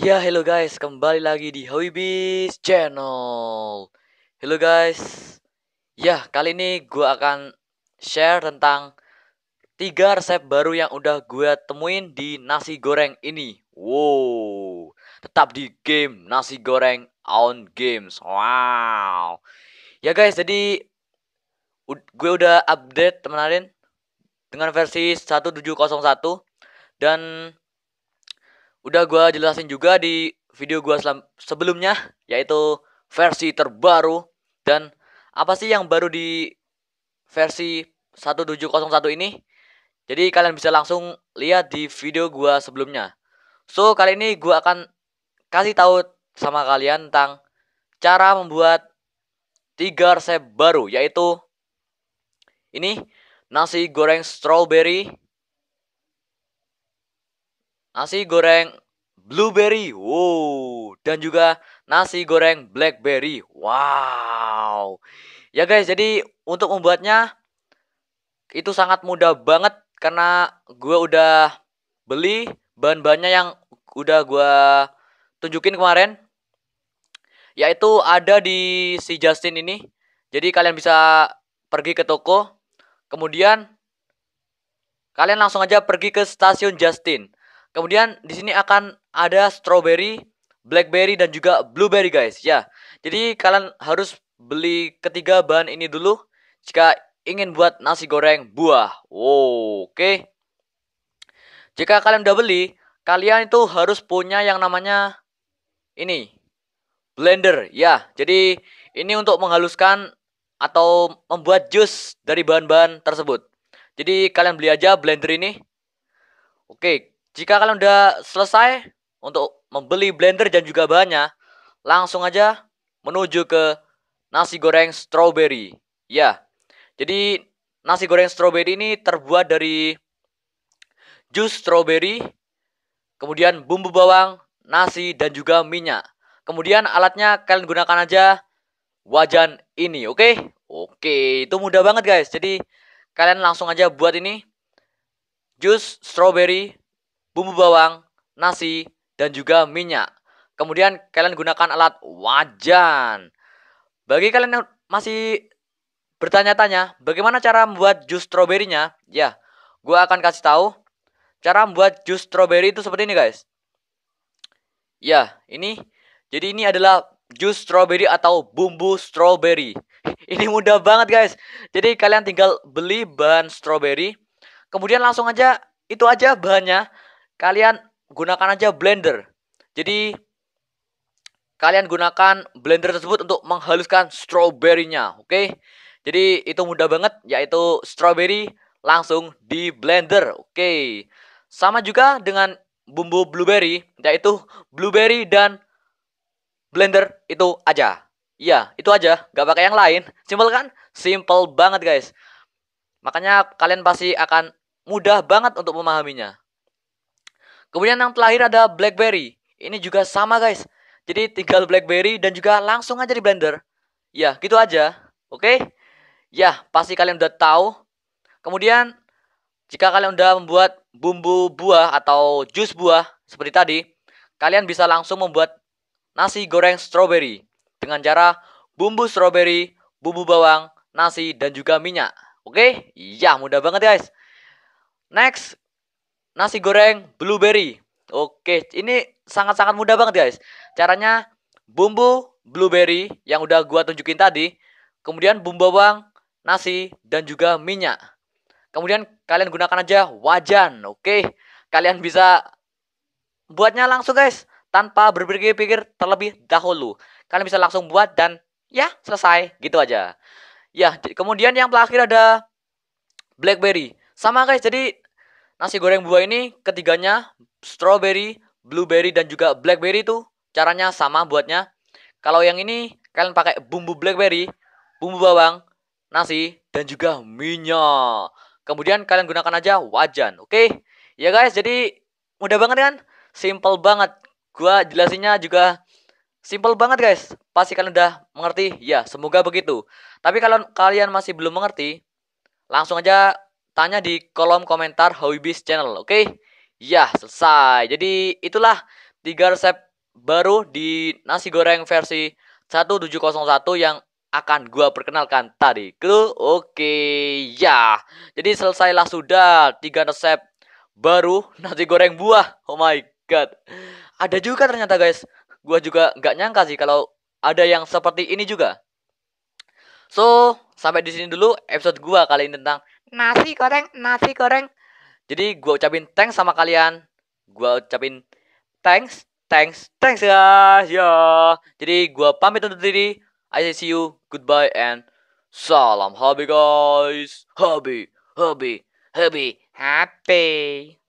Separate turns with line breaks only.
Ya, hello guys, kembali lagi di Hobbies Channel. Hello guys. Ya, kali ini gue akan share tentang tiga resep baru yang udah gue temuin di nasi goreng ini. Wow. Tetap di game nasi goreng on games. Wow. Ya guys, jadi gue udah update kemarin dengan versi 1701 dan udah gue jelasin juga di video gue sebelumnya yaitu versi terbaru dan apa sih yang baru di versi 1701 ini jadi kalian bisa langsung lihat di video gue sebelumnya so kali ini gue akan kasih tahu sama kalian tentang cara membuat tiga resep baru yaitu ini nasi goreng strawberry nasi goreng blueberry, wow, dan juga nasi goreng blackberry, wow. Ya guys, jadi untuk membuatnya itu sangat mudah banget karena gue udah beli bahan-bahannya yang udah gue tunjukin kemarin yaitu ada di si Justin ini. Jadi kalian bisa pergi ke toko, kemudian kalian langsung aja pergi ke stasiun Justin. Kemudian di sini akan ada strawberry, blackberry dan juga blueberry guys. Ya. Jadi kalian harus beli ketiga bahan ini dulu jika ingin buat nasi goreng buah. Wow, oke. Okay. Jika kalian udah beli, kalian itu harus punya yang namanya ini blender ya jadi ini untuk menghaluskan atau membuat jus dari bahan-bahan tersebut jadi kalian beli aja blender ini oke jika kalian udah selesai untuk membeli blender dan juga bahannya, langsung aja menuju ke nasi goreng strawberry. Ya, jadi nasi goreng strawberry ini terbuat dari jus strawberry, kemudian bumbu bawang, nasi, dan juga minyak. Kemudian alatnya kalian gunakan aja wajan ini, oke? Oke, itu mudah banget guys. Jadi kalian langsung aja buat ini. Jus strawberry, bumbu bawang, nasi, dan juga minyak. Kemudian kalian gunakan alat wajan. Bagi kalian yang masih bertanya-tanya bagaimana cara membuat jus stroberinya, ya, gue akan kasih tahu cara membuat jus stroberi itu seperti ini guys. Ya, ini jadi ini adalah jus stroberi atau bumbu stroberi. Ini mudah banget guys. Jadi kalian tinggal beli bahan stroberi, kemudian langsung aja itu aja bahannya kalian gunakan aja blender. Jadi kalian gunakan blender tersebut untuk menghaluskan stroberinya oke? Okay? Jadi itu mudah banget yaitu strawberry langsung di blender, oke. Okay. Sama juga dengan bumbu blueberry yaitu blueberry dan blender itu aja. Iya, itu aja, gak pakai yang lain. Simple kan? Simple banget, guys. Makanya kalian pasti akan mudah banget untuk memahaminya. Kemudian yang terakhir ada BlackBerry. Ini juga sama guys. Jadi tinggal BlackBerry dan juga langsung aja di blender. Ya, gitu aja. Oke? Okay? Ya, pasti kalian udah tahu. Kemudian jika kalian udah membuat bumbu buah atau jus buah seperti tadi, kalian bisa langsung membuat nasi goreng strawberry dengan cara bumbu strawberry, bumbu bawang, nasi, dan juga minyak. Oke? Okay? Ya, mudah banget guys. Next, nasi goreng blueberry. Oke, ini sangat-sangat mudah banget guys. Caranya bumbu blueberry yang udah gua tunjukin tadi, kemudian bumbu bawang, nasi, dan juga minyak. Kemudian kalian gunakan aja wajan, oke? Kalian bisa buatnya langsung guys, tanpa berpikir-pikir terlebih dahulu. Kalian bisa langsung buat dan ya selesai, gitu aja. Ya, kemudian yang terakhir ada blackberry. Sama guys, jadi nasi goreng buah ini ketiganya strawberry, blueberry dan juga blackberry itu caranya sama buatnya. Kalau yang ini kalian pakai bumbu blackberry, bumbu bawang, nasi dan juga minyak. Kemudian kalian gunakan aja wajan, oke? Okay? Ya guys, jadi mudah banget kan? Simple banget. Gua jelasinnya juga simple banget guys. Pasti kalian udah mengerti. Ya, semoga begitu. Tapi kalau kalian masih belum mengerti, langsung aja tanya di kolom komentar Hobbies Channel, oke? Okay? Ya, selesai. Jadi itulah tiga resep baru di nasi goreng versi 1701 yang akan gua perkenalkan tadi. Oke, Oke, ya. Jadi selesailah sudah tiga resep baru nasi goreng buah. Oh my god. Ada juga ternyata guys. Gua juga nggak nyangka sih kalau ada yang seperti ini juga. So, sampai di sini dulu episode gua kali ini tentang nasi goreng, nasi goreng. Jadi gua ucapin thanks sama kalian. Gua ucapin thanks, thanks, thanks guys. Ya. Jadi gua pamit untuk diri. I see you. Goodbye and salam hobby guys. Hobby, hobby, hobby, happy.